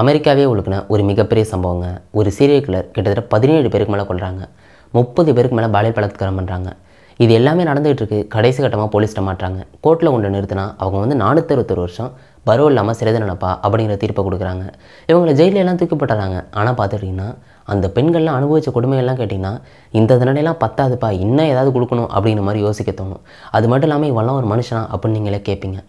அமெரிக்காவே உழுக்குன ஒரு மிகப்பெரிய சம்பவங்க ஒரு சீரியல் கிளர் கிட்டத்தட்ட பதினேழு பேருக்கு மேலே கொள்கிறாங்க முப்பது பேருக்கு மேலே பாலியல் பலாத்காரம் பண்ணுறாங்க இது எல்லாமே நடந்துகிட்டு இருக்கு கடைசி கட்டமாக போலீஸ்கிட்ட மாட்டுறாங்க கோர்ட்டில் கொண்டு நிறுத்தினா அவங்க வந்து நானூற்றி வருஷம் பருவம் இல்லாமல் சிறை நினப்பா அப்படிங்கிற தீர்ப்பை கொடுக்குறாங்க இவங்களை ஜெயிலெல்லாம் தூக்கிப்பட்டுறாங்க ஆனால் பார்த்துட்டிங்கன்னா அந்த பெண்கள்லாம் அனுபவித்த கொடுமையெல்லாம் கேட்டிங்கன்னா இந்த தினையெல்லாம் பத்தாதுப்பா இன்னும் ஏதாவது கொடுக்கணும் அப்படிங்கிற மாதிரி யோசிக்க தோணும் அது மட்டும் இல்லாமல் இவெல்லாம் ஒரு மனுஷனா அப்படின்னு நீங்களே கேட்பீங்க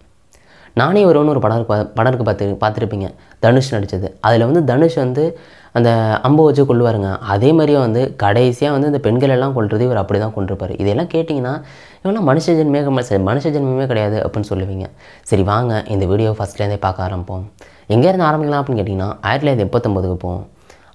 நானே ஒருவன் ஒரு படம் படம் இருக்குது பார்த்து பார்த்துருப்பீங்க தனுஷ் நடித்தது அதில் வந்து தனுஷ் வந்து அந்த அம்பு வச்சு கொள்ளுவாருங்க அதே மாதிரியே வந்து கடைசியாக வந்து இந்த பெண்கள் எல்லாம் கொள்வது இவர் அப்படி தான் கொண்டிருப்பார் இதெல்லாம் கேட்டிங்கன்னா இவெல்லாம் மனுஷ ஜென்மே சரி மனுஷ ஜென்மமே கிடையாது அப்படின்னு சொல்லுவீங்க சரி வாங்க இந்த வீடியோ ஃபஸ்ட்லேருந்தே பார்க்க ஆரம்பிப்போம் எங்கேருந்து ஆரம்பிக்கலாம் அப்படின்னு கேட்டிங்கன்னா ஆயிரத்தி தொள்ளாயிரத்தி எப்பத்தொம்போதுக்கு போவோம்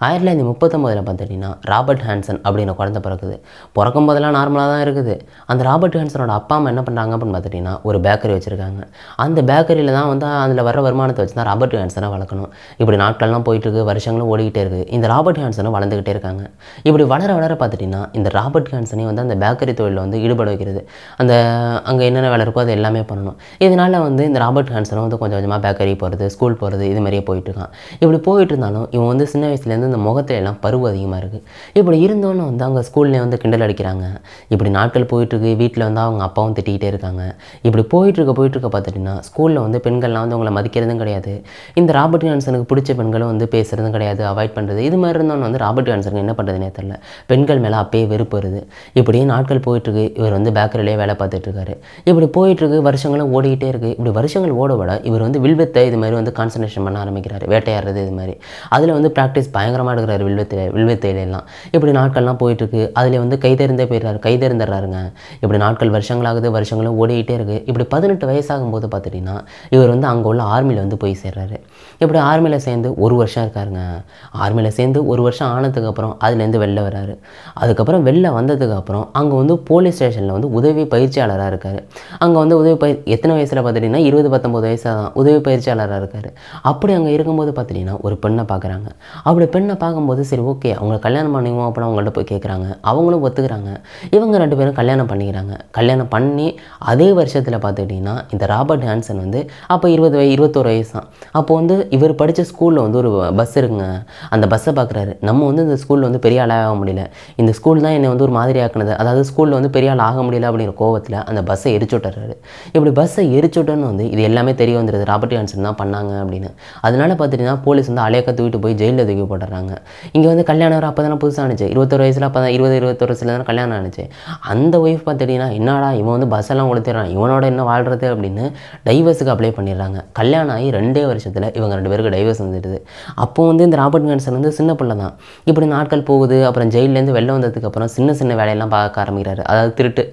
ஆயிரத்தி தொள்ளாயிரத்தி முப்பத்தொம்போதில் பார்த்துட்டிங்கன்னா ராபர்ட் ஹேன்சன் அப்படின்னு குழந்த பிறக்குது பிறக்கும் போதெல்லாம் நார்மலாக தான் இருக்குது அந்த ராபர்ட் ஹேன்சனோட அப்பா அம்மா என்ன பண்ணுறாங்க அப்படின்னு பார்த்துட்டிங்கன்னா ஒரு பேக்கரி வச்சுருக்காங்க அந்த பேக்கரியில் தான் வந்து அதில் வர வருமானத்தை வச்சு தான் ராபர்ட் ஹேன்சனை வளர்க்கணும் இப்படி நாட்கள்லாம் போயிட்டுருக்கு வருஷங்களும் ஓடிக்கிட்டே இருக்குது இந்த ராபர்ட் ஹேன்சனும் வளர்ந்துக்கிட்டே இருக்காங்க இப்படி வளர வளர பார்த்துட்டிங்கன்னா இந்த ராபர்ட் ஹான்சனே வந்து அந்த பேக்கரி தொழிலில் வந்து ஈடுபட வைக்கிறது அந்த அங்கே என்னென்ன வேலை இருக்கோ அது எல்லாமே பண்ணணும் இதனால் வந்து இந்த ராபர்ட் ஹேன்சனும் வந்து கொஞ்சம் கொஞ்சமாக பேக்கரி போகிறது ஸ்கூல் போகிறது இது மாதிரியே போயிட்டுருக்கான் இப்படி போயிட்டு இருந்தாலும் இவன் வந்து சின்ன வயசுலேருந்து இந்த எல்லாம் பருவம் அதிகமாக இருக்குது இப்படி இருந்தோன்னு வந்து அவங்க ஸ்கூல்லேயே வந்து கிண்டல் அடிக்கிறாங்க இப்படி நாட்கள் போயிட்டுருக்கு வீட்டில் வந்து அவங்க அப்பாவும் திட்டிக்கிட்டே இருக்காங்க இப்படி போயிட்டுருக்க போயிட்டுருக்க பார்த்துட்டிங்கன்னா ஸ்கூலில் வந்து பெண்கள்லாம் வந்து அவங்களை மதிக்கிறதும் கிடையாது இந்த ராபர்ட் ஜான்சனுக்கு பிடிச்ச பெண்களும் வந்து பேசுகிறதும் கிடையாது அவாய்ட் பண்ணுறது இது மாதிரி இருந்தோன்னு வந்து ராபர்ட் ஜான்சனுக்கு என்ன பண்ணுறதுனே தெரில பெண்கள் மேலே அப்பயே வெறுப்பு வருது இப்படியே நாட்கள் போயிட்டுருக்கு இவர் வந்து பேக்கரிலேயே வேலை பார்த்துட்ருக்காரு இப்படி போயிட்டுருக்கு வருஷங்களும் ஓடிக்கிட்டே இருக்குது இப்படி வருஷங்கள் ஓட விட இவர் வந்து வில்வத்தை இது மாதிரி வந்து கான்சன்ட்ரேஷன் பண்ண ஆரம்பிக்கிறார் வேட்டையாடுறது இது மாதிரி அதில் வந்து ப்ராக்டிஸ் பயங்கர பயங்கரமாக எடுக்கிறாரு வில்வத்தை வில்வத்தையிலாம் இப்படி நாட்கள்லாம் போயிட்டுருக்கு அதில் வந்து கைதறிந்தே போயிடுறாரு கைதறிந்துடுறாருங்க இப்படி நாட்கள் வருஷங்களாகுது வருஷங்களும் ஓடிக்கிட்டே இருக்குது இப்படி பதினெட்டு வயசாகும் போது பார்த்துட்டிங்கன்னா இவர் வந்து அங்கே உள்ள ஆர்மியில் வந்து போய் சேர்றாரு இப்படி ஆர்மியில் சேர்ந்து ஒரு வருஷம் இருக்காருங்க ஆர்மியில் சேர்ந்து ஒரு வருஷம் ஆனதுக்கப்புறம் அதுலேருந்து வெளில வராரு அதுக்கப்புறம் வெளில வந்ததுக்கப்புறம் அங்கே வந்து போலீஸ் ஸ்டேஷனில் வந்து உதவி பயிற்சியாளராக இருக்கார் அங்கே வந்து உதவி பயிற்சி எத்தனை வயசில் பார்த்துட்டிங்கன்னா இருபது பத்தொம்பது வயசாக தான் உதவி பயிற்சியாளராக இருக்கார் அப்படி அங்கே இருக்கும்போது பார்த்துட்டிங்கன்னா ஒரு பெண்ணை பார்க்குறாங்க அப்படி பெண் பெண்ணை பார்க்கும்போது சரி ஓகே அவங்க கல்யாணம் பண்ணுவோம் அப்படின்னு அவங்கள்ட்ட போய் கேட்குறாங்க அவங்களும் ஒத்துக்கிறாங்க இவங்க ரெண்டு பேரும் கல்யாணம் பண்ணிக்கிறாங்க கல்யாணம் பண்ணி அதே வருஷத்தில் பார்த்துக்கிட்டிங்கன்னா இந்த ராபர்ட் ஹான்சன் வந்து அப்போ இருபது வய இருபத்தோரு வயசு தான் அப்போ வந்து இவர் படித்த ஸ்கூலில் வந்து ஒரு பஸ் இருக்குங்க அந்த பஸ்ஸை பார்க்குறாரு நம்ம வந்து இந்த ஸ்கூலில் வந்து பெரிய ஆளாக ஆக முடியல இந்த ஸ்கூல் தான் என்னை வந்து ஒரு மாதிரி ஆக்கினது அதாவது ஸ்கூலில் வந்து பெரிய ஆள் ஆக முடியல அப்படிங்கிற கோவத்தில் அந்த பஸ்ஸை எரிச்சு விட்டுறாரு இப்படி பஸ்ஸை எரிச்சு விட்டோன்னு வந்து இது எல்லாமே தெரிய வந்துடுது ராபர்ட் ஹான்சன் தான் பண்ணாங்க அப்படின்னு அதனால் பார்த்துட்டிங்கன்னா போலீஸ் வந்து அலையக்க தூக்கிட்டு போய் ஜெயிலில் தூக்கி போடுறாங்க வராங்க இங்கே வந்து கல்யாணம் வர அப்போ தானே புதுசாக ஆனிச்சு இருபத்தொரு வயசில் அப்போ தான் இருபது இருபத்தொரு வயசில் தானே கல்யாணம் ஆனிச்சு அந்த ஒய்ஃப் பார்த்துட்டிங்கன்னா என்னடா இவன் வந்து பஸ் எல்லாம் கொடுத்துட்றான் இவனோட என்ன வாழ்கிறது அப்படின்னு டைவர்ஸுக்கு அப்ளை பண்ணிடுறாங்க கல்யாணம் ஆகி ரெண்டே வருஷத்தில் இவங்க ரெண்டு பேருக்கு டைவர்ஸ் வந்துடுது அப்போ வந்து இந்த ராபர்ட் கேன்சன் வந்து சின்ன பிள்ளை தான் இப்படி நாட்கள் போகுது அப்புறம் ஜெயிலேருந்து வெளில வந்ததுக்கப்புறம் சின்ன சின்ன வேலையெல்லாம் பார்க்க ஆரம்பிக்கிறாரு அதாவது திருட்டு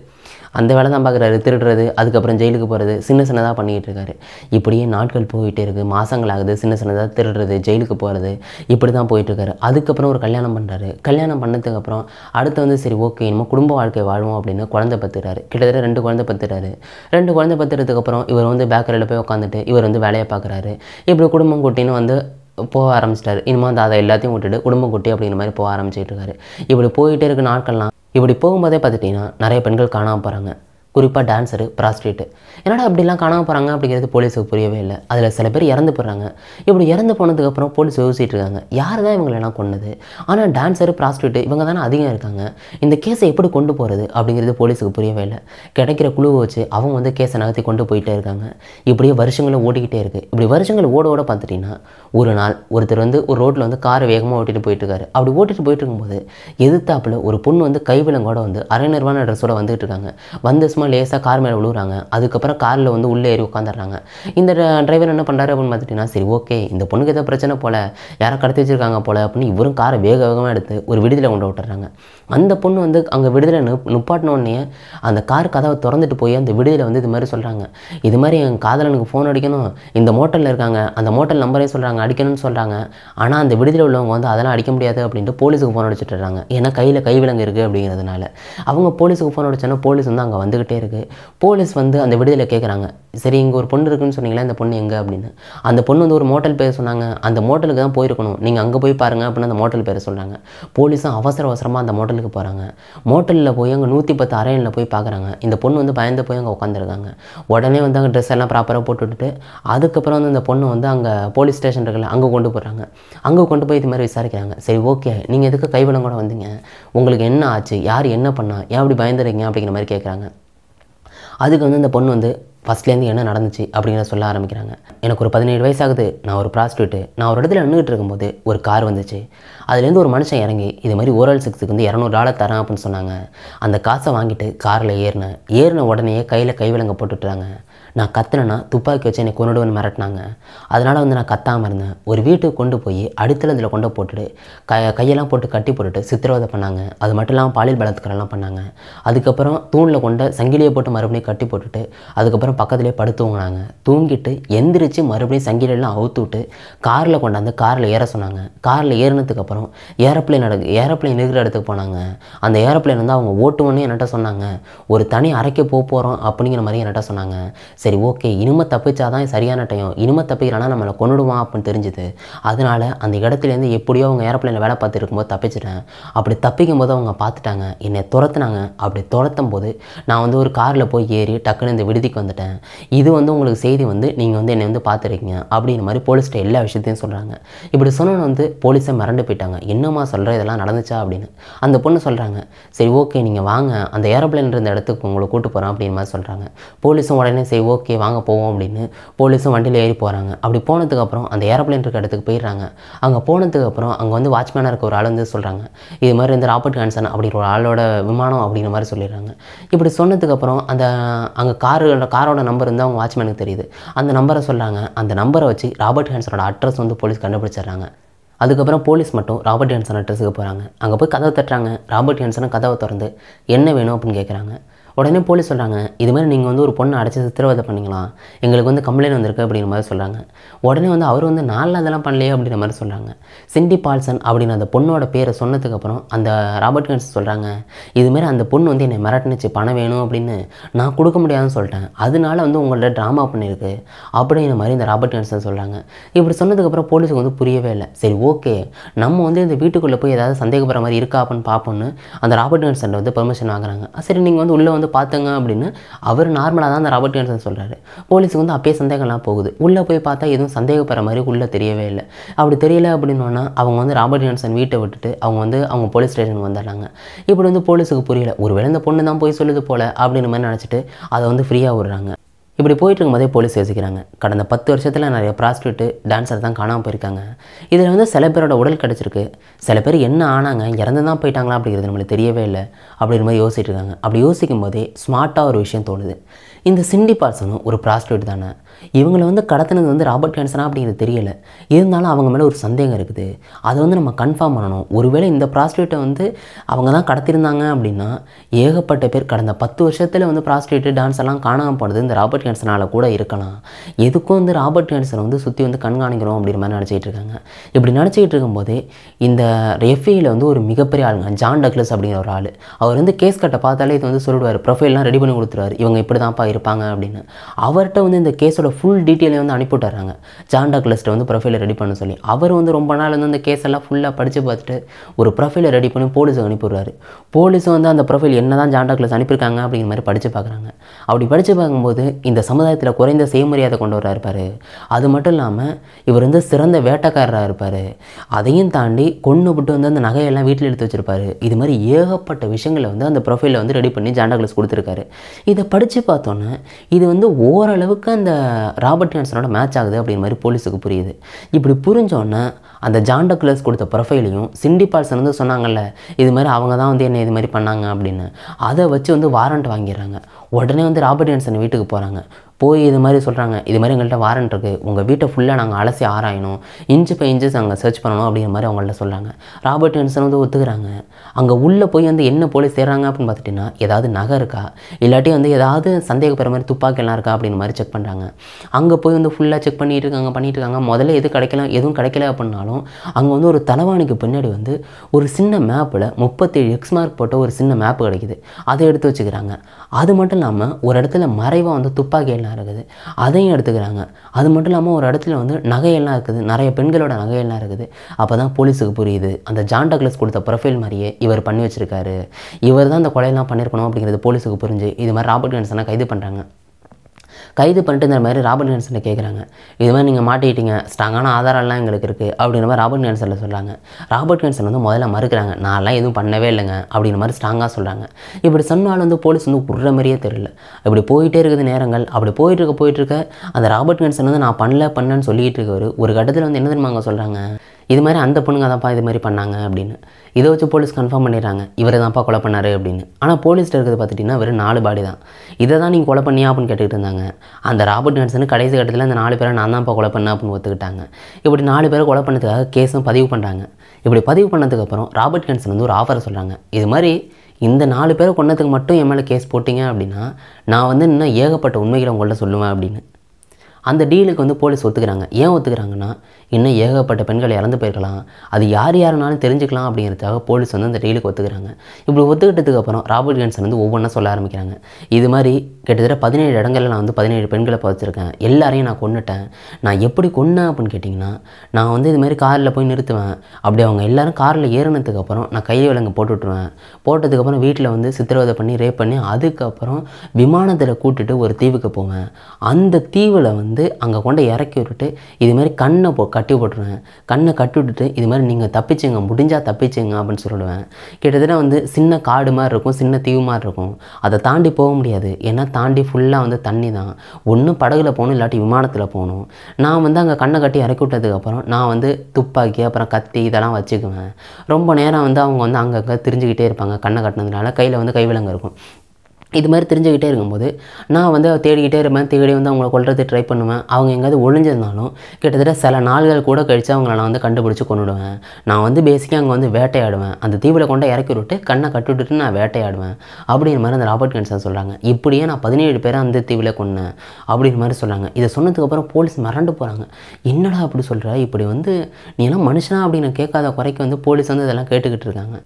அந்த வேலை தான் பார்க்குறாரு திருடுறது அதுக்கப்புறம் ஜெயிலுக்கு போகிறது சின்ன சின்னதாக பண்ணிக்கிட்டு இருக்காரு இப்படியே நாட்கள் போயிட்டே இருக்குது மாதங்கள் ஆகுது சின்ன சின்னதாக திருடுறது ஜெயிலுக்கு போகிறது இப்படி தான் போயிட்டுருக்காரு அதுக்கப்புறம் ஒரு கல்யாணம் பண்ணுறாரு கல்யாணம் பண்ணதுக்கப்புறம் அடுத்து வந்து சரி ஓகே இனிமோ குடும்ப வாழ்க்கை வாழ்வோம் அப்படின்னு குழந்தை பத்துறாரு கிட்டத்தட்ட ரெண்டு குழந்தை பத்துறாரு ரெண்டு குழந்தை பத்துறதுக்கப்புறம் இவர் வந்து பேக்கரியில் போய் உட்காந்துட்டு இவர் வந்து வேலையை பார்க்குறாரு இப்படி குடும்பம் கூட்டின்னு வந்து போக ஆரம்பிச்சிட்டாரு இனிமேல் அந்த அதை எல்லாத்தையும் விட்டுட்டு குடும்பம் குட்டி அப்படிங்கிற மாதிரி போக ஆரம்பிச்சிட்டு இருக்காரு இப்படி போயிட்டே இருக்க நாட்கள்லாம் இப்படி போகும்போதே பார்த்துட்டிங்கன்னா நிறைய பெண்கள் காணாமல் போகிறாங்க குறிப்பாக டான்ஸரு ப்ராஸ்டியூட்டு என்னடா அப்படிலாம் காணாமல் போகிறாங்க அப்படிங்கிறது போலீஸுக்கு புரியவே இல்லை அதில் சில பேர் இறந்து போகிறாங்க இப்படி இறந்து போனதுக்கப்புறம் போலீஸ் யோசிச்சுட்டு இருக்காங்க யார் தான் இவங்களெல்லாம் கொண்டது ஆனால் டான்ஸரு ப்ராஸ்டியூட்டு இவங்க தானே அதிகம் இருக்காங்க இந்த கேஸை எப்படி கொண்டு போகிறது அப்படிங்கிறது போலீஸுக்கு புரியவே இல்லை கிடைக்கிற குழுவை வச்சு அவங்க வந்து கேஸை நகர்த்தி கொண்டு போயிட்டே இருக்காங்க இப்படியே வருஷங்களை ஓடிக்கிட்டே இருக்குது இப்படி வருஷங்கள் ஓட ஓட பார்த்துட்டிங்கன்னா ஒரு நாள் ஒருத்தர் வந்து ஒரு ரோட்டில் வந்து காரை வேகமாக ஓட்டிகிட்டு போயிட்டுருக்காரு அப்படி ஓட்டிகிட்டு போயிட்டு இருக்கும்போது எதிர்த்தாப்பில் ஒரு பொண்ணு வந்து கைவிலங்கோட வந்து அரைநூறுவான ட்ரெஸ்ஸோட வந்துகிட்டு இருக்காங்க வந்து சும்மா லேசாக கார் மேலே விழுகிறாங்க அதுக்கப்புறம் காரில் வந்து உள்ளே ஏறி உட்காந்துடுறாங்க இந்த டிரைவர் என்ன பண்ணுறாரு அப்படின்னு பார்த்துட்டிங்கன்னா சரி ஓகே இந்த பொண்ணுக்கு எதாவது பிரச்சனை போல் யாரை கடத்தி வச்சிருக்காங்க போல் அப்படின்னு இவரும் காரை வேக வேகமாக எடுத்து ஒரு விடுதலை கொண்டு விட்டுறாங்க அந்த பொண்ணு வந்து அங்கே விடுதலை நு நுப்பாட்டினோடனே அந்த கார் கதவை திறந்துட்டு போய் அந்த விடுதலை வந்து இது மாதிரி சொல்கிறாங்க இது மாதிரி என் காதலனுக்கு ஃபோன் அடிக்கணும் இந்த மோட்டலில் இருக்காங்க அந்த மோட்டல் நம்பரே சொல்கிறாங்க சொல்கிறாங்க அடிக்கணும்னு சொல்கிறாங்க ஆனால் அந்த விடுதியில் உள்ளவங்க வந்து அதெல்லாம் அடிக்க முடியாது அப்படின்ட்டு போலீஸுக்கு ஃபோன் அடிச்சுட்டுறாங்க ஏன்னா கையில் கைவிலங்கு இருக்குது அப்படிங்கிறதுனால அவங்க போலீஸுக்கு ஃபோன் அடித்தோன்னா போலீஸ் வந்து அங்கே வந்துக்கிட்டே இருக்குது போலீஸ் வந்து அந்த விடுதியில் கேட்குறாங்க சரி இங்கே ஒரு பொண்ணு இருக்குன்னு சொன்னீங்களா அந்த பொண்ணு எங்கே அப்படின்னு அந்த பொண்ணு வந்து ஒரு மோட்டல் பேர் சொன்னாங்க அந்த மோட்டலுக்கு தான் போயிருக்கணும் நீங்கள் அங்கே போய் பாருங்கள் அப்படின்னு அந்த மோட்டல் பேர் சொல்கிறாங்க போலீஸும் அவசர அவசரமாக அந்த மோட்டலுக்கு போகிறாங்க மோட்டலில் போய் அங்கே நூற்றி பத்து அரையனில் போய் பார்க்குறாங்க இந்த பொண்ணு வந்து பயந்து போய் அங்கே உட்காந்துருக்காங்க உடனே வந்து அங்கே ட்ரெஸ் எல்லாம் ப்ராப்பராக போட்டு விட்டுட்டு அதுக்கப்புறம் வந்து அந்த பொண்ணு வந்து அங்கே போலீஸ் ஸ்டேஷன் இருக்கல அங்கே கொண்டு போகிறாங்க அங்கே கொண்டு போய் இது மாதிரி விசாரிக்கிறாங்க சரி ஓகே நீங்கள் எதுக்கு கைவளம் கூட வந்தீங்க உங்களுக்கு என்ன ஆச்சு யார் என்ன பண்ணால் ஏன் அப்படி பயந்துடுறீங்க அப்படிங்கிற மாதிரி கேட்குறாங்க அதுக்கு வந்து அந்த பொண்ணு வந்து ஃபஸ்ட்லேருந்து என்ன நடந்துச்சு அப்படின்னு சொல்ல ஆரம்பிக்கிறாங்க எனக்கு ஒரு பதினேழு வயசாகுது நான் ஒரு ப்ராஸ்டியூட்டு நான் ஒரு இடத்துல நின்றுட்டு இருக்கும்போது ஒரு கார் வந்துச்சு அதுலேருந்து ஒரு மனுஷன் இறங்கி இது மாதிரி ஓரல் சிக்ஸுக்கு வந்து இரநூறு டாலர் தரேன் அப்படின்னு சொன்னாங்க அந்த காசை வாங்கிட்டு காரில் ஏறினேன் ஏறின உடனே கையில் கைவிலங்க போட்டுட்டுறாங்க நான் கத்துனேன்னா துப்பாக்கி வச்சு என்னை கொண்டுடுவனு மிரட்டினாங்க அதனால் வந்து நான் கத்தாமல் இருந்தேன் ஒரு வீட்டுக்கு கொண்டு போய் அடுத்தல இதில் கொண்டு போட்டுட்டு க கையெல்லாம் போட்டு கட்டி போட்டுட்டு சித்திரவதை பண்ணாங்க அது மட்டும் இல்லாமல் பாலியல் பலாத்காரம்லாம் பண்ணாங்க அதுக்கப்புறம் தூணில் கொண்டு சங்கிலியை போட்டு மறுபடியும் கட்டி போட்டுட்டு அதுக்கப்புறம் பக்கத்துலேயே படுத்துவங்கினாங்க தூங்கிட்டு எந்திரிச்சு மறுபடியும் சங்கிலியெல்லாம் அவுத்து விட்டு காரில் கொண்டாந்து காரில் ஏற சொன்னாங்க காரில் ஏறினதுக்கப்புறம் ஏரோப்ளைன் நட ஏரோப்ளைன் இருக்கிற இடத்துக்கு போனாங்க அந்த ஏரோப்ளைன் வந்து அவங்க ஓட்டுவோன்னு என்கிட்ட சொன்னாங்க ஒரு தனி அறைக்கு போக போகிறோம் அப்படிங்கிற மாதிரி என்கிட்ட சொன்னாங்க சரி ஓகே இனிமே தப்பிச்சாதான் சரியான டைம் இனிமே தப்பிக்கிறானா நம்மளை கொண்டுடுவான் அப்படின்னு தெரிஞ்சுது அதனால் அந்த இடத்துலேருந்து எப்படியோ அவங்க ஏரோப்ளைனில் வேலை பார்த்துருக்கும் இருக்கும்போது தப்பிச்சிட்டேன் அப்படி தப்பிக்கும் போது அவங்க பார்த்துட்டாங்க என்னை துரத்துனாங்க அப்படி துரத்தும் போது நான் வந்து ஒரு காரில் போய் ஏறி டக்குன்னு இந்த விடுதிக்கு வந்துட்டேன் இது வந்து உங்களுக்கு செய்தி வந்து நீங்கள் வந்து என்னை வந்து பார்த்துருக்கீங்க அப்படிங்கிற மாதிரி போலீஸ்கிட்ட எல்லா விஷயத்தையும் சொல்கிறாங்க இப்படி சொன்னோன்னு வந்து போலீஸை மறண்டு போயிட்டாங்க என்னம்மா சொல்கிற இதெல்லாம் நடந்துச்சா அப்படின்னு அந்த பொண்ணு சொல்கிறாங்க சரி ஓகே நீங்கள் வாங்க அந்த ஏரோப்ளைன் இருந்த இடத்துக்கு உங்களை கூப்பிட்டு போகிறோம் அப்படின்னு மாதிரி சொல்கிறாங்க போலீஸும் உடனே சரி ஓகே வாங்க போவோம் அப்படின்னு போலீஸும் வண்டியில் ஏறி போகிறாங்க அப்படி போனதுக்கப்புறம் அந்த ஏரோப்ளைன் இருக்க இடத்துக்கு போயிடுறாங்க அங்கே போனதுக்கப்புறம் அங்கே வந்து வாட்ச்மேனாக இருக்க ஒரு ஆள் வந்து சொல்கிறாங்க இது மாதிரி இந்த ராபர்ட் ஹான்சன் அப்படிங்கிற ஒரு ஆளோட விமானம் அப்படிங்கிற மாதிரி சொல்லிடுறாங்க இப்படி சொன்னதுக்கப்புறம் அந்த அங்கே காரோட காரோட நம்பர் வந்து அவங்க வாட்ச்மேனுக்கு தெரியுது அந்த நம்பரை சொல்கிறாங்க அந்த நம்பரை வச்சு ராபர்ட் ஹான்சனோட அட்ரஸ் வந்து போலீஸ் கண்டுபிடிச்சிடுறாங்க அதுக்கப்புறம் போலீஸ் மட்டும் ராபர்ட் ஹேன்சன் அட்ரஸுக்கு போகிறாங்க அங்கே போய் கதவை தட்டுறாங்க ராபர்ட் ஹேன்சனை கதவை திறந்து என்ன வேணும் அப்படின்னு கேட்குறாங்க உடனே போலீஸ் சொல்கிறாங்க இது மாதிரி நீங்கள் வந்து ஒரு பொண்ணை அடைச்சி சித்திரவதை பண்ணிக்கலாம் எங்களுக்கு வந்து கம்ப்ளைண்ட் வந்திருக்கு அப்படிங்கிற மாதிரி சொல்கிறாங்க உடனே வந்து அவர் வந்து நாளில் அதெல்லாம் பண்ணலையே அப்படிங்கிற மாதிரி சொல்கிறாங்க சிண்டி பால்சன் அப்படின்னு அந்த பொண்ணோட பேரை சொன்னதுக்கப்புறம் அந்த ராபர்ட் கன்ஸ் சொல்கிறாங்க இதுமாரி அந்த பொண்ணு வந்து என்னை மிரட்டினச்சு பணம் வேணும் அப்படின்னு நான் கொடுக்க முடியாதுன்னு சொல்லிட்டேன் அதனால வந்து உங்கள்ட்ட ட்ராமா பண்ணியிருக்கு அப்படிங்கிற மாதிரி இந்த ராபர்ட் கன்சன் சொல்கிறாங்க இப்படி சொன்னதுக்கப்புறம் போலீஸுக்கு வந்து புரியவே இல்லை சரி ஓகே நம்ம வந்து இந்த வீட்டுக்குள்ளே போய் ஏதாவது சந்தேகப்படுற மாதிரி இருக்கா அப்படின்னு பார்ப்போன்னு அந்த ராபர்ட் கன்ஸ் வந்து பெர்மிஷன் வாங்குறாங்க சரி நீங்கள் வந்து உள்ளே வந்து வந்து அப்படின்னு அவர் நார்மலாக தான் அந்த ராபர்ட் கேன்சன் சொல்கிறாரு போலீஸுக்கு வந்து அப்பயே சந்தேகம்லாம் போகுது உள்ளே போய் பார்த்தா எதுவும் சந்தேகப்படுற மாதிரி உள்ளே தெரியவே இல்லை அப்படி தெரியல அப்படின்னோன்னா அவங்க வந்து ராபர்ட் கேன்சன் வீட்டை விட்டுட்டு அவங்க வந்து அவங்க போலீஸ் ஸ்டேஷனுக்கு வந்துடுறாங்க இப்படி வந்து போலீஸுக்கு புரியல வேளை இந்த பொண்ணு தான் போய் சொல்லுது போல் அப்படின்ற மாதிரி நினச்சிட்டு அதை வந்து ஃப்ரீயாக விடுறாங்க இப்படி போயிட்டு இருக்கும்போதே போலீஸ் யோசிக்கிறாங்க கடந்த பத்து வருஷத்தில் நிறைய ப்ராஸ்டியூட்டு டான்ஸர் தான் காணாமல் போயிருக்காங்க இதில் வந்து சில பேரோட உடல் கிடச்சிருக்கு சில பேர் என்ன ஆனாங்க இறந்து தான் போயிட்டாங்களா அப்படிங்கிறது நம்மளுக்கு தெரியவே இல்லை அப்படிங்கிற மாதிரி யோசிச்சுட்டு இருக்காங்க அப்படி யோசிக்கும் போதே ஸ்மார்ட்டாக ஒரு விஷயம் தோணுது இந்த சிண்டி பார்சனும் ஒரு ப்ராஸ்டியூட் தானே இவங்களை வந்து கடத்தினது வந்து ராபர்ட் கேன்சனா அப்படிங்கிறது தெரியலை இருந்தாலும் அவங்க மேலே ஒரு சந்தேகம் இருக்குது அதை வந்து நம்ம கன்ஃபார்ம் பண்ணணும் ஒருவேளை இந்த ப்ராஸ்டியூட்டை வந்து அவங்க தான் கடத்திருந்தாங்க அப்படின்னா ஏகப்பட்ட பேர் கடந்த பத்து வருஷத்தில் வந்து ப்ராஸ்டியூட்டு டான்ஸ் எல்லாம் காணாமல் போனது இந்த ராபர்ட் கேன்சனால் கூட இருக்கலாம் எதுக்கும் வந்து ராபர்ட் கேன்சனை வந்து சுற்றி வந்து கண்காணிக்கிறோம் அப்படிங்கிற மாதிரி நினச்சிக்கிட்டு இருக்காங்க இப்படி நினச்சிக்கிட்டு இருக்கும்போதே இந்த எஃப்ஐயில் வந்து ஒரு மிகப்பெரிய ஆளுங்க ஜான் டக்லஸ் அப்படிங்கிற ஒரு ஆள் அவர் வந்து கேஸ் கட்டை பார்த்தாலே இது வந்து சொல்லிடுவார் ப்ரொஃபைல்லாம் ரெடி பண்ணி கொடுத்துருவார் இவங்க இப்படி தான்ப்பா இருப்பாங்க அப்படின்னு அவர்கிட்ட வந்து இந்த கேஸோட ஃபுல் டீட்டெயிலையும் வந்து அனுப்பிவிட்டுறாங்க ஜாண்டா கிளஸ்ட்டை வந்து ப்ரொஃபைலை ரெடி பண்ண சொல்லி அவர் வந்து ரொம்ப நாள் வந்து அந்த கேஸெல்லாம் ஃபுல்லாக படித்து பார்த்துட்டு ஒரு ப்ரொஃபைலை ரெடி பண்ணி போலீஸுக்கு அனுப்பிடுறாரு போலீஸும் வந்து அந்த ப்ரொஃபைல் என்ன தான் ஜாண்டா கிளஸ் அனுப்பியிருக்காங்க அப்படிங்கிற மாதிரி படித்து பார்க்குறாங்க அப்படி படித்து பார்க்கும்போது இந்த சமுதாயத்தில் குறைந்த செய்மரியாதை கொண்டு வரா இருப்பார் அது மட்டும் இல்லாமல் இவர் வந்து சிறந்த வேட்டக்காரராக இருப்பார் அதையும் தாண்டி கொண்டு விட்டு வந்து அந்த நகையெல்லாம் வீட்டில் எடுத்து வச்சுருப்பாரு இது மாதிரி ஏகப்பட்ட விஷயங்களை வந்து அந்த ப்ரொஃபைலில் வந்து ரெடி பண்ணி கிளஸ் கொடுத்துருக்காரு இதை படித்து பார்த்தோன்னா சொன்னோன்னே இது வந்து ஓரளவுக்கு அந்த ராபர்ட் ஹான்சனோட மேட்ச் ஆகுது அப்படிங்கிற மாதிரி போலீஸுக்கு புரியுது இப்படி புரிஞ்சோன்னே அந்த ஜாண்டகுலஸ் கொடுத்த ப்ரொஃபைலையும் சிண்டி பால்சன் வந்து சொன்னாங்கல்ல இது மாதிரி அவங்க தான் வந்து என்ன இது மாதிரி பண்ணாங்க அப்படின்னு அதை வச்சு வந்து வாரண்ட் வாங்கிடுறாங்க உடனே வந்து ராபர்ட் ஹென்சன் வீட்டுக்கு போகிறாங்க போய் இது மாதிரி சொல்கிறாங்க இது மாதிரி எங்கள்கிட்ட வாரண்ட் இருக்குது உங்கள் வீட்டை ஃபுல்லாக நாங்கள் அலசி ஆராயணும் இன்ச்சு பை இன்ச்சஸ் அங்கே சர்ச் பண்ணணும் அப்படிங்கிற மாதிரி அவங்கள்ட்ட சொல்கிறாங்க ராபர்ட் ஹென்சன் வந்து ஒத்துக்கிறாங்க அங்கே உள்ளே போய் வந்து என்ன போலீஸ் சேர்றாங்க அப்படின்னு பார்த்துட்டிங்கன்னா ஏதாவது நகை இருக்கா இல்லாட்டி வந்து ஏதாவது சந்தேகப்படுற மாதிரி துப்பாக்கிலாம் இருக்கா அப்படின்னு மாதிரி செக் பண்ணுறாங்க அங்கே போய் வந்து ஃபுல்லாக செக் பண்ணிகிட்டு இருக்காங்க பண்ணிகிட்டு இருக்காங்க முதல்ல எது கிடைக்கல எதுவும் கிடைக்கல அப்படின்னாலும் இருந்தாலும் அங்கே வந்து ஒரு தலைவாணிக்கு பின்னாடி வந்து ஒரு சின்ன மேப்பில் முப்பத்தேழு எக்ஸ் மார்க் போட்ட ஒரு சின்ன மேப்பு கிடைக்குது அதை எடுத்து வச்சுக்கிறாங்க அது மட்டும் இல்லாமல் ஒரு இடத்துல மறைவாக வந்து துப்பாக்கி எல்லாம் இருக்குது அதையும் எடுத்துக்கிறாங்க அது மட்டும் இல்லாமல் ஒரு இடத்துல வந்து நகையெல்லாம் இருக்குது நிறைய பெண்களோட நகையெல்லாம் இருக்குது அப்போ தான் போலீஸுக்கு புரியுது அந்த ஜான்டா டக்லஸ் கொடுத்த ப்ரொஃபைல் மாதிரியே இவர் பண்ணி வச்சுருக்காரு இவர் தான் அந்த கொலையெல்லாம் பண்ணியிருக்கணும் அப்படிங்கிறது போலீஸுக்கு புரிஞ்சு இது மாதிரி ராபர்ட் கேன்சனை கைது பண்ணுறாங்க கைது பண்ணிட்டு இந்த மாதிரி ராபர்ட் நேன்சனை கேட்குறாங்க இது மாதிரி நீங்கள் மாட்டிக்கிட்டீங்க ஸ்ட்ராங்கான ஆதாரம்லாம் எங்களுக்கு இருக்குது அப்படிங்கிற மாதிரி ராபர்ட் நேன்சனில் சொல்கிறாங்க ராபர்ட் நேன்சன் வந்து முதல்ல மறுக்கிறாங்க நான்லாம் எதுவும் பண்ணவே இல்லைங்க அப்படின்ற மாதிரி ஸ்ட்ராங்காக சொல்கிறாங்க இப்படி சொன்னாலும் வந்து போலீஸ் வந்து விட்ற மாதிரியே தெரியல இப்படி போயிட்டே இருக்குது நேரங்கள் அப்படி போயிட்டு இருக்க போயிட்டு இருக்க அந்த ராபர்ட் நேன்சன் வந்து நான் பண்ணல பண்ணேன்னு சொல்லிக்கிட்டு இருக்கவர் ஒரு கட்டத்தில் வந்து என்ன தெரியுமா சொல்கிறாங்க இது மாதிரி அந்த பொண்ணுங்க தான்ப்பா இது மாதிரி பண்ணாங்க அப்படின்னு இதை வச்சு போலீஸ் கன்ஃபார்ம் பண்ணிடுறாங்க இவரை தான்ப்பா கொலை பண்ணார் அப்படின்னு ஆனால் போலீஸ்ட்டு இருக்கிறது பார்த்துட்டிங்கன்னா வெறும் நாலு பாடி தான் இதை தான் நீங்கள் கொலை பண்ணியா அப்படின்னு கேட்டுக்கிட்டு இருந்தாங்க அந்த ராபர்ட் நட்சன் கடைசி கட்டத்தில் அந்த நாலு பேரை நான் தான்ப்பா கொலை பண்ணேன் அப்படின்னு ஒத்துக்கிட்டாங்க இப்படி நாலு பேரை கொலை பண்ணதுக்காக கேஸும் பதிவு பண்ணுறாங்க இப்படி பதிவு பண்ணதுக்கப்புறம் ராபர்ட் கன்சன் வந்து ஒரு ஆஃபரை சொல்கிறாங்க இது மாதிரி இந்த நாலு பேரை கொண்டதுக்கு மட்டும் என் மேலே கேஸ் போட்டிங்க அப்படின்னா நான் வந்து இன்னும் ஏகப்பட்ட உண்மைகளை உங்கள்கிட்ட சொல்லுவேன் அப்படின்னு அந்த டீலுக்கு வந்து போலீஸ் ஒத்துக்கிறாங்க ஏன் ஒத்துக்கிறாங்கன்னா இன்னும் ஏகப்பட்ட பெண்கள் இறந்து போயிருக்கலாம் அது யார் யாருனாலும் தெரிஞ்சுக்கலாம் அப்படிங்கிறதுக்காக போலீஸ் வந்து அந்த டெய்லிக்கு ஒத்துக்கிறாங்க இப்படி ஒத்துக்கிட்டதுக்கு அப்புறம் ராபர்ட் கேன்சன் வந்து ஒவ்வொன்றா சொல்ல ஆரம்பிக்கிறாங்க இது மாதிரி கிட்டத்தட்ட பதினேழு இடங்களில் நான் வந்து பதினேழு பெண்களை பார்த்துருக்கேன் எல்லாரையும் நான் கொண்டுட்டேன் நான் எப்படி கொன்னேன் அப்படின்னு கேட்டிங்கன்னா நான் வந்து இது மாதிரி காரில் போய் நிறுத்துவேன் அப்படி அவங்க எல்லோரும் காரில் ஏறினதுக்கப்புறம் நான் கை விலங்கு போட்டு விட்ருவேன் போட்டதுக்கப்புறம் வீட்டில் வந்து சித்திரவதை பண்ணி ரேப் பண்ணி அதுக்கப்புறம் விமானத்தில் கூட்டுட்டு ஒரு தீவுக்கு போவேன் அந்த தீவில் வந்து அங்கே கொண்டு இறக்கி விட்டுட்டு இதுமாரி கண்ணை போ கட்டி போட்டுருவேன் கண்ணை கட்டி விட்டுட்டு இது மாதிரி நீங்கள் தப்பிச்சுங்க முடிஞ்சால் தப்பிச்சுங்க அப்படின்னு சொல்லிடுவேன் கிட்டத்தட்ட வந்து சின்ன காடு மாதிரி இருக்கும் சின்ன தீவு மாதிரி இருக்கும் அதை தாண்டி போக முடியாது ஏன்னா தாண்டி ஃபுல்லாக வந்து தண்ணி தான் ஒன்றும் படகுல போகணும் இல்லாட்டி விமானத்தில் போகணும் நான் வந்து அங்கே கண்ணை கட்டி இறக்கி விட்டதுக்கப்புறம் நான் வந்து துப்பாக்கி அப்புறம் கத்தி இதெல்லாம் வச்சுக்குவேன் ரொம்ப நேரம் வந்து அவங்க வந்து அங்கங்கே தெரிஞ்சுக்கிட்டே இருப்பாங்க கண்ணை கட்டினதுனால கையில் வந்து கைவிலங்கு இருக்கும் இது மாதிரி தெரிஞ்சுக்கிட்டே இருக்கும்போது நான் வந்து தேடிக்கிட்டே இருப்பேன் தேடி வந்து அவங்கள கொள்றது ட்ரை பண்ணுவேன் அவங்க எங்கேயாவது ஒழிஞ்சிருந்தாலும் கிட்டத்தட்ட சில நாள்கள் கூட கழித்து அவங்கள நான் வந்து கண்டுபிடிச்சி கொண்டுடுவேன் நான் வந்து பேசிக்காக அங்கே வந்து வேட்டையாடுவேன் அந்த தீவில் கொண்டு இறக்கி விட்டு கண்ணை கட்டுவிட்டு நான் வேட்டையாடுவேன் அப்படிங்கிற மாதிரி அந்த ராபர்ட் கன்சன் சொல்கிறாங்க இப்படியே நான் பதினேழு பேரை அந்த தீவில் கொன்னேன் அப்படிங்கிற மாதிரி சொல்கிறாங்க இதை சொன்னதுக்கப்புறம் போலீஸ் மறண்டு போகிறாங்க என்னடா அப்படி சொல்கிற இப்படி வந்து நீ எல்லாம் மனுஷனா அப்படின்னு கேட்காத குறைக்கு வந்து போலீஸ் வந்து இதெல்லாம் கேட்டுக்கிட்டு இருக்காங்க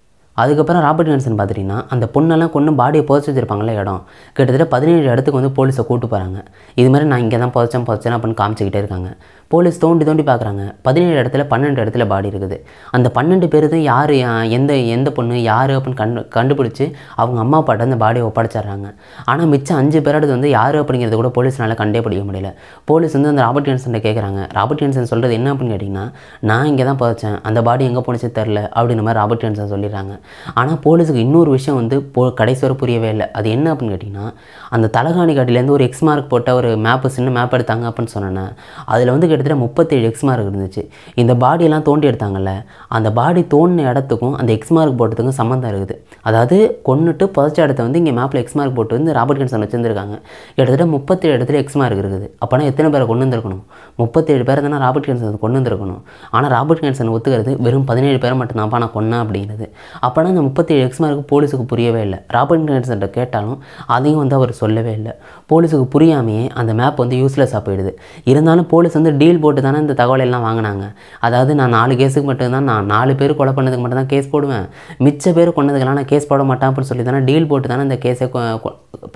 அதுக்கப்புறம் ராபர்ட் டான்சன் பார்த்துட்டிங்கன்னா அந்த பொண்ணெல்லாம் கொண்டு பாடியை புதைச்சி வச்சுருப்பாங்களே இடம் கிட்டத்தட்ட பதினேழு இடத்துக்கு வந்து போலீஸை கூப்பிட்டு போகிறாங்க இது மாதிரி நான் இங்கே தான் புதைச்சேன் புதைச்சேன் அப்படின்னு காமிச்சிக்கிட்டே இருக்காங்க போலீஸ் தோண்டி தோண்டி பார்க்குறாங்க பதினேழு இடத்துல பன்னெண்டு இடத்துல பாடி இருக்குது அந்த பன்னெண்டு தான் யார் எந்த எந்த பொண்ணு யார் அப்படின்னு கண் கண்டுபிடிச்சி அவங்க அம்மா அப்பாட்ட அந்த பாடியை ஒப்படைச்சிட்றாங்க ஆனால் மிச்சம் அஞ்சு பேரோடது வந்து யார் அப்படிங்கிறது கூட போலீஸ்னால் கண்டே பிடிக்க முடியல போலீஸ் வந்து அந்த ராபர்ட் ஹென்சன் கேட்குறாங்க ராபர்ட் ஹென்சன் சொல்கிறது என்ன அப்படின்னு கேட்டிங்கன்னா நான் இங்கே தான் புதைச்சேன் அந்த பாடி எங்கே போணுச்சு தெரில அப்படின்னு மாதிரி ராபர்ட் ஹென்சன் சொல்லிடுறாங்க ஆனால் போலீஸுக்கு இன்னொரு விஷயம் வந்து போ கடைசி வர புரியவே இல்லை அது என்ன அப்படின்னு கேட்டிங்கன்னா அந்த தலகாணி காட்டிலேருந்து ஒரு எக்ஸ் மார்க் போட்ட ஒரு மேப்பு சின்ன மேப் எடுத்தாங்க அப்படின்னு சொன்னேன் அதில் வந்து கிட்டத்தட்ட முப்பத்தேழு எக்ஸ் மார்க் இருந்துச்சு இந்த பாடியெல்லாம் தோண்டி எடுத்தாங்கல்ல அந்த பாடி தோண்டின இடத்துக்கும் அந்த எக்ஸ் மார்க் போட்டதுக்கும் சம்மந்தம் இருக்குது அதாவது கொண்டுட்டு புதைச்ச இடத்த வந்து இங்கே மேப்பில் எக்ஸ் மார்க் போட்டு வந்து ராபர்ட் கன்சன் வச்சுருந்துருக்காங்க கிட்டத்தட்ட முப்பத்தேழு இடத்துல எக்ஸ் மார்க் இருக்குது அப்போனா எத்தனை பேரை கொண்டு வந்திருக்கணும் முப்பத்தேழு பேர் தானே ராபர்ட் கன்சன் கொண்டு வந்திருக்கணும் ஆனால் ராபர்ட் கன்சன் ஒத்துக்கிறது வெறும் பதினேழு பேரை மட்டும் தான் நான் கொண்டேன் அப்படிங்கிறது அப்போனா இந்த முப்பத்தேழு எக்ஸ் மார்க் போலீஸுக்கு புரியவே இல்லை ராபர்ட் கன்சன்ட்ட கேட்டாலும் அதையும் வந்து அவர் சொல்லவே இல்லை போலீஸுக்கு புரியாமையே அந்த மேப் வந்து யூஸ்லெஸ்ஸாக போயிடுது இருந்தாலும் போலீஸ் வந்து டீல் போட்டு தானே இந்த தகவல் எல்லாம் வாங்கினாங்க அதாவது நான் நாலு கேஸுக்கு மட்டும்தான் நான் நாலு பேர் கொலை பண்ணதுக்கு மட்டும்தான் கேஸ் போடுவேன் மிச்ச பேர் கொண்டதுக்கெல்லாம் நான் கேஸ் போட மாட்டேன் அப்படின்னு சொல்லி தானே டீல் போட்டு தானே இந்த கேஸை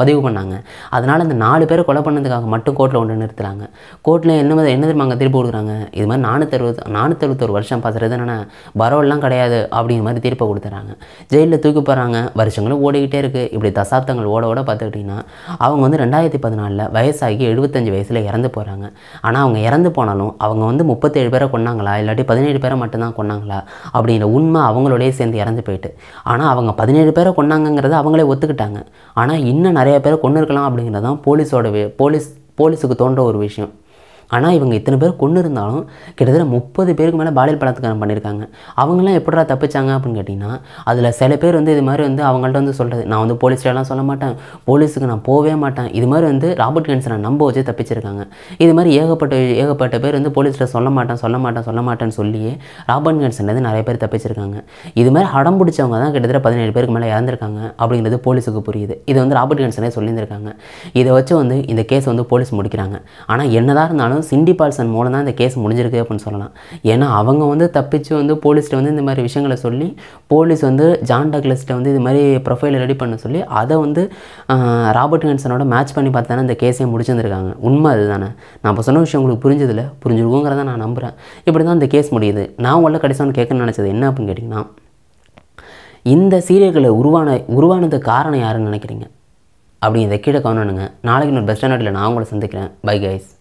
பதிவு பண்ணாங்க அதனால் இந்த நாலு பேர் கொலை பண்ணதுக்காக மட்டும் கோர்ட்டில் ஒன்று நிறுத்துறாங்க கோர்ட்டில் என்ன என்ன அங்கே திருப்பி கொடுக்குறாங்க இது மாதிரி நானூற்றறுபது நானூற்றறுபத்தொரு வருஷம் பார்த்துறது என்னென்னா பரோல்லாம் கிடையாது அப்படிங்கிற மாதிரி தீர்ப்பை கொடுத்துறாங்க ஜெயிலில் தூக்கி போகிறாங்க வருஷங்களும் ஓடிக்கிட்டே இருக்குது இப்படி தசாப்தங்கள் ஓட ஓட பார்த்துக்கிட்டிங்கன்னா அவங்க வந்து ரெண்டாயிரத்தி பதினாலில் வயசாகி எழுபத்தஞ்சு வயசில் இறந்து போகிறாங்க ஆனால் அவங்க இறந்து போனாலும் அவங்க வந்து முப்பத்தேழு பேரை கொண்டாங்களா இல்லாட்டி பதினேழு பேரை மட்டும்தான் கொண்டாங்களா அப்படிங்கிற உண்மை அவங்களோடய சேர்ந்து இறந்து போயிட்டு ஆனால் அவங்க பதினேழு பேரை கொண்டாங்கங்கிறத அவங்களே ஒத்துக்கிட்டாங்க ஆனால் இன்னும் நிறைய பேரை கொண்டு இருக்கலாம் அப்படிங்கிறதான் போலீஸோட போலீஸ் போலீஸுக்கு தோன்ற ஒரு விஷயம் ஆனால் இவங்க இத்தனை பேர் கொண்டு இருந்தாலும் கிட்டத்தட்ட முப்பது பேருக்கு மேலே பாலியல் பலாத்காரம் பண்ணியிருக்காங்க அவங்களாம் எப்படா தப்பிச்சாங்க அப்படின்னு கேட்டிங்கன்னா அதில் சில பேர் வந்து இது மாதிரி வந்து அவங்கள்ட்ட வந்து சொல்கிறது நான் வந்து போலீஸ்லாம் சொல்ல மாட்டேன் போலீஸுக்கு நான் போகவே மாட்டேன் இது மாதிரி வந்து ராபர்ட் கேன்சனை நம்ப வச்சு தப்பிச்சிருக்காங்க இது மாதிரி ஏகப்பட்ட ஏகப்பட்ட பேர் வந்து போலீஸில் சொல்ல மாட்டேன் சொல்ல மாட்டேன் சொல்ல மாட்டேன்னு சொல்லியே ராபர்ட் கேன்சன்லேருந்து நிறைய பேர் தப்பிச்சிருக்காங்க இது மாதிரி ஹடம் பிடிச்சவங்க தான் கிட்டத்தட்ட பதினேழு பேருக்கு மேலே இறந்துருக்காங்க அப்படிங்கிறது போலீஸுக்கு புரியுது இது வந்து ராபர்ட் கேன்சனே சொல்லியிருந்திருக்காங்க இதை வச்சு வந்து இந்த கேஸ் வந்து போலீஸ் முடிக்கிறாங்க ஆனால் என்னதான் இருந்தாலும் அதாவது சிண்டி பால்சன் மூலம் தான் இந்த கேஸ் முடிஞ்சிருக்கு அப்படின்னு சொல்லலாம் ஏன்னா அவங்க வந்து தப்பிச்சு வந்து போலீஸ்கிட்ட வந்து இந்த மாதிரி விஷயங்களை சொல்லி போலீஸ் வந்து ஜான் டக்லஸ்ட்டை வந்து இது மாதிரி ப்ரொஃபைல் ரெடி பண்ண சொல்லி அதை வந்து ராபர்ட் ஹென்சனோட மேட்ச் பண்ணி பார்த்தானே இந்த கேஸே முடிச்சிருந்துருக்காங்க உண்மை அதுதானே நான் இப்போ சொன்ன விஷயம் உங்களுக்கு புரிஞ்சதில்ல புரிஞ்சிருக்குங்கிறத நான் நம்புகிறேன் இப்படி தான் இந்த கேஸ் முடியுது நான் உங்களை கடைசி ஒன்று கேட்கணும்னு நினச்சது என்ன அப்படின்னு கேட்டிங்கன்னா இந்த சீரியல்களை உருவான உருவானது காரணம் யாருன்னு நினைக்கிறீங்க அப்படி இதை கீழே கவனிங்க நாளைக்கு இன்னொரு பெஸ்ட் நான் உங்களை சந்திக்கிறேன் பை கைஸ்